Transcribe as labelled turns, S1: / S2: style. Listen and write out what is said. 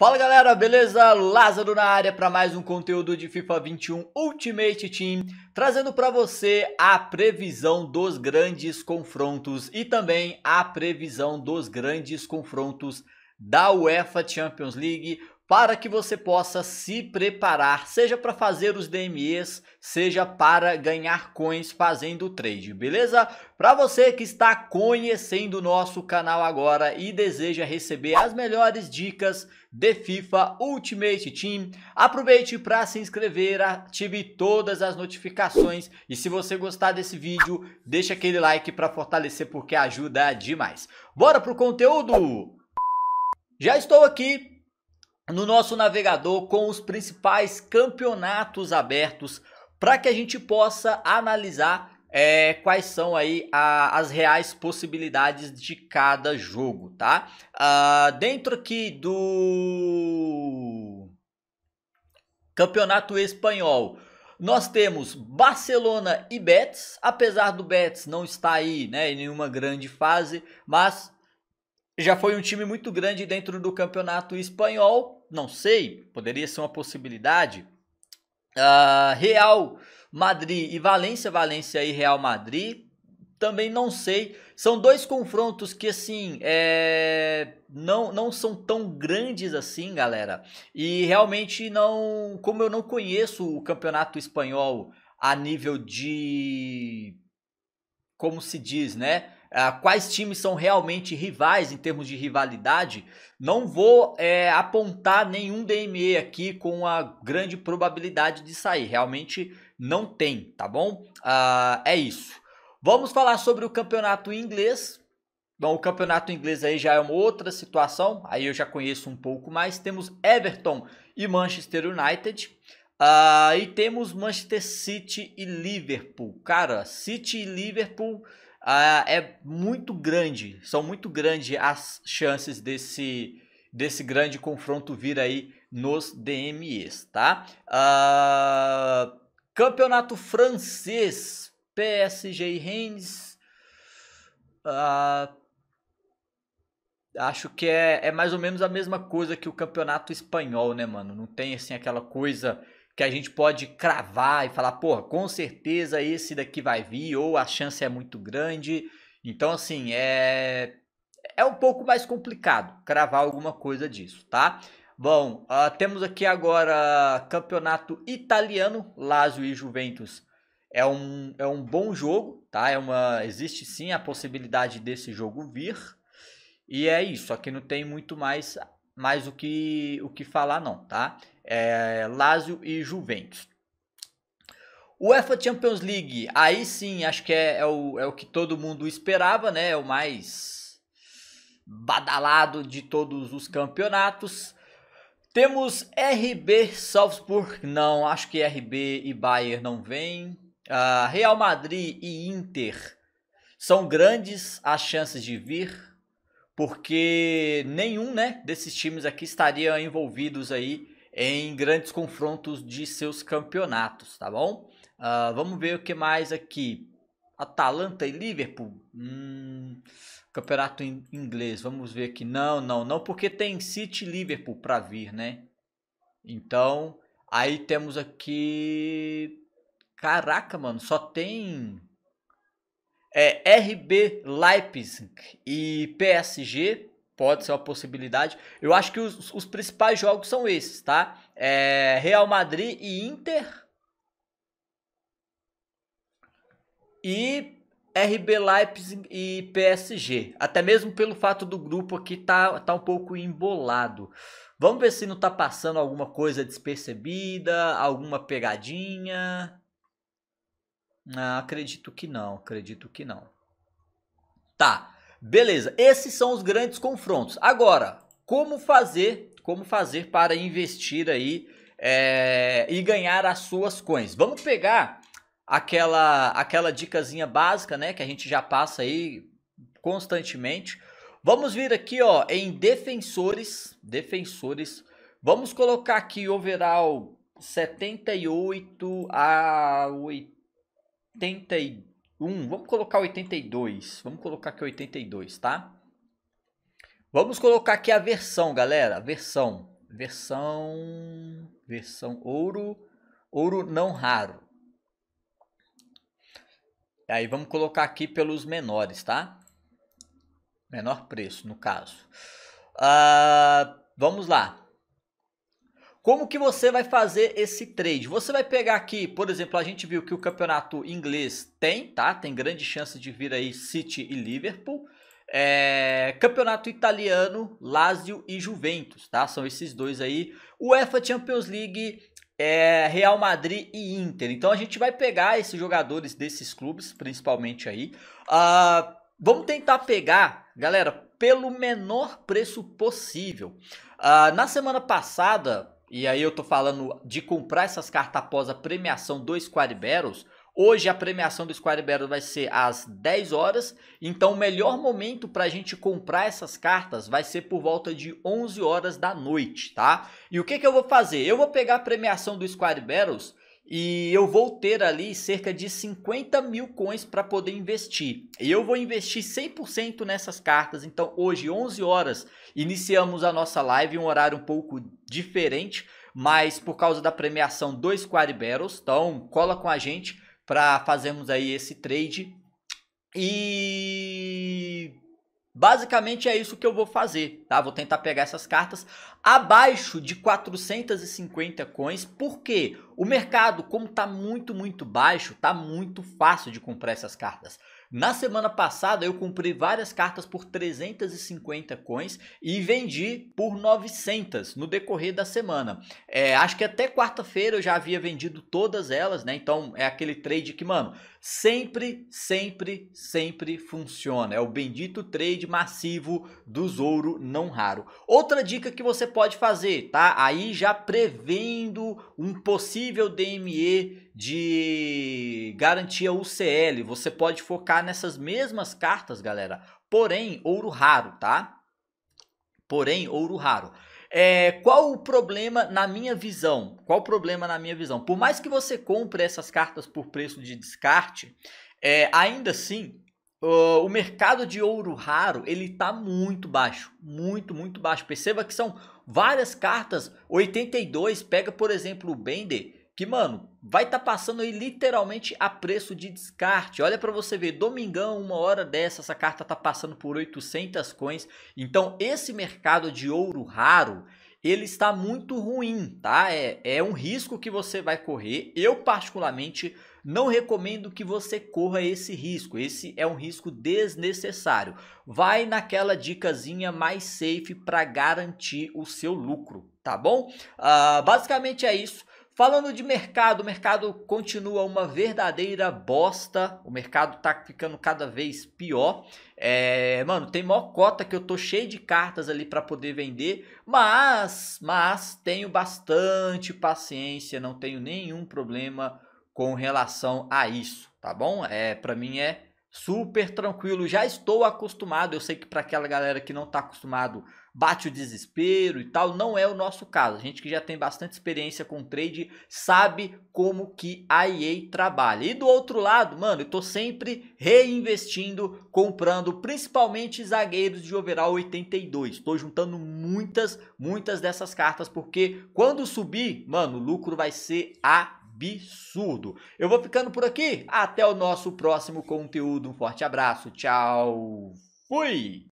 S1: Fala galera, beleza? Lázaro na área para mais um conteúdo de FIFA 21 Ultimate Team, trazendo para você a previsão dos grandes confrontos e também a previsão dos grandes confrontos da UEFA Champions League, para que você possa se preparar, seja para fazer os DMEs, seja para ganhar coins fazendo o trade, beleza? Para você que está conhecendo o nosso canal agora e deseja receber as melhores dicas de FIFA Ultimate Team, aproveite para se inscrever, ative todas as notificações e se você gostar desse vídeo, deixa aquele like para fortalecer porque ajuda demais. Bora pro conteúdo! Já estou aqui no nosso navegador com os principais campeonatos abertos para que a gente possa analisar é, quais são aí a, as reais possibilidades de cada jogo, tá? Uh, dentro aqui do campeonato espanhol, nós temos Barcelona e Betis, apesar do Betis não estar aí né, em nenhuma grande fase, mas já foi um time muito grande dentro do campeonato espanhol não sei, poderia ser uma possibilidade. Uh, Real Madrid e Valência, Valência e Real Madrid, também não sei. São dois confrontos que, assim, é... não, não são tão grandes assim, galera. E realmente não. Como eu não conheço o campeonato espanhol a nível de. Como se diz, né? Ah, quais times são realmente rivais em termos de rivalidade, não vou é, apontar nenhum DME aqui com a grande probabilidade de sair. Realmente não tem, tá bom? Ah, é isso. Vamos falar sobre o campeonato inglês. Bom, o campeonato inglês aí já é uma outra situação, aí eu já conheço um pouco mais. Temos Everton e Manchester United. Ah, e temos Manchester City e Liverpool. Cara, City e Liverpool ah, é muito grande, são muito grandes as chances desse, desse grande confronto vir aí nos DMEs, tá? Uh, campeonato francês, PSG e Rennes. Uh, acho que é, é mais ou menos a mesma coisa que o campeonato espanhol, né, mano? Não tem, assim, aquela coisa que a gente pode cravar e falar, pô, com certeza esse daqui vai vir, ou a chance é muito grande. Então, assim, é. É um pouco mais complicado cravar alguma coisa disso, tá? Bom, uh, temos aqui agora campeonato italiano, Lazio e Juventus. É um, é um bom jogo, tá? É uma, existe sim a possibilidade desse jogo vir. E é isso, aqui não tem muito mais mais o que, o que falar não, tá? É, Lazio e Juventus. UEFA Champions League, aí sim, acho que é, é, o, é o que todo mundo esperava, né? É o mais badalado de todos os campeonatos. Temos RB Salzburg, não, acho que RB e Bayern não vêm. Uh, Real Madrid e Inter são grandes as chances de vir, porque nenhum né, desses times aqui estaria envolvidos aí em grandes confrontos de seus campeonatos, tá bom? Uh, vamos ver o que mais aqui. Atalanta e Liverpool. Hum, campeonato in inglês. Vamos ver aqui. Não, não, não, porque tem City e Liverpool para vir, né? Então, aí temos aqui. Caraca, mano, só tem é, RB Leipzig e PSG pode ser uma possibilidade. Eu acho que os, os principais jogos são esses, tá? É, Real Madrid e Inter. E RB Leipzig e PSG. Até mesmo pelo fato do grupo aqui tá, tá um pouco embolado. Vamos ver se não tá passando alguma coisa despercebida, alguma pegadinha. Ah, acredito que não, acredito que não. Tá, beleza. Esses são os grandes confrontos. Agora, como fazer, como fazer para investir aí é, e ganhar as suas coins? Vamos pegar aquela aquela dicasinha básica, né, que a gente já passa aí constantemente. Vamos vir aqui, ó, em defensores, defensores. Vamos colocar aqui overall 78 a 80 81, vamos colocar 82, vamos colocar aqui 82, tá? Vamos colocar aqui a versão, galera, versão, versão, versão ouro, ouro não raro. E aí vamos colocar aqui pelos menores, tá? Menor preço, no caso. Uh, vamos lá. Como que você vai fazer esse trade? Você vai pegar aqui, por exemplo, a gente viu que o campeonato inglês tem, tá? Tem grande chance de vir aí City e Liverpool. É, campeonato italiano, Lazio e Juventus, tá? São esses dois aí. UEFA Champions League, é, Real Madrid e Inter. Então a gente vai pegar esses jogadores desses clubes, principalmente aí. Uh, vamos tentar pegar, galera, pelo menor preço possível. Uh, na semana passada, e aí eu tô falando de comprar essas cartas após a premiação do Square Battles, hoje a premiação do Square Battles vai ser às 10 horas, então o melhor momento pra gente comprar essas cartas vai ser por volta de 11 horas da noite, tá? E o que que eu vou fazer? Eu vou pegar a premiação do Square Battles e eu vou ter ali cerca de 50 mil coins para poder investir. E eu vou investir 100% nessas cartas. Então hoje, 11 horas, iniciamos a nossa live, um horário um pouco diferente, mas por causa da premiação dois Quarry Battles, então cola com a gente para fazermos aí esse trade. E basicamente é isso que eu vou fazer, tá? Vou tentar pegar essas cartas abaixo de 450 coins, porque o mercado, como tá muito, muito baixo, tá muito fácil de comprar essas cartas. Na semana passada eu comprei várias cartas por 350 coins e vendi por 900 no decorrer da semana. É, acho que até quarta-feira eu já havia vendido todas elas, né? Então é aquele trade que, mano, sempre, sempre, sempre funciona. É o bendito trade massivo do ouro não raro. Outra dica que você pode fazer, tá? Aí já prevendo um possível DME de garantia UCL, você pode focar nessas mesmas cartas, galera. Porém, ouro raro, tá? Porém, ouro raro é, qual o problema na minha visão? Qual o problema na minha visão? Por mais que você compre essas cartas por preço de descarte, é, ainda assim Uh, o mercado de ouro raro ele está muito baixo, muito, muito baixo. Perceba que são várias cartas. 82 pega, por exemplo, o Bender que, mano, vai estar tá passando aí literalmente a preço de descarte. Olha para você ver, domingão, uma hora dessa, essa carta tá passando por 800 coins. Então, esse mercado de ouro raro, ele está muito ruim, tá? É, é um risco que você vai correr. Eu, particularmente, não recomendo que você corra esse risco. Esse é um risco desnecessário. Vai naquela dicasinha mais safe para garantir o seu lucro, tá bom? Uh, basicamente é isso. Falando de mercado, o mercado continua uma verdadeira bosta. O mercado tá ficando cada vez pior. É, mano, tem mó cota que eu tô cheio de cartas ali para poder vender, mas, mas tenho bastante paciência, não tenho nenhum problema com relação a isso, tá bom? É, para mim é super tranquilo. Já estou acostumado. Eu sei que para aquela galera que não tá acostumado bate o desespero e tal. Não é o nosso caso. A gente que já tem bastante experiência com trade sabe como que a EA trabalha. E do outro lado, mano, eu tô sempre reinvestindo, comprando principalmente zagueiros de overall 82. Tô juntando muitas, muitas dessas cartas porque quando subir, mano, o lucro vai ser a absurdo. Eu vou ficando por aqui. Até o nosso próximo conteúdo. Um forte abraço. Tchau. Fui.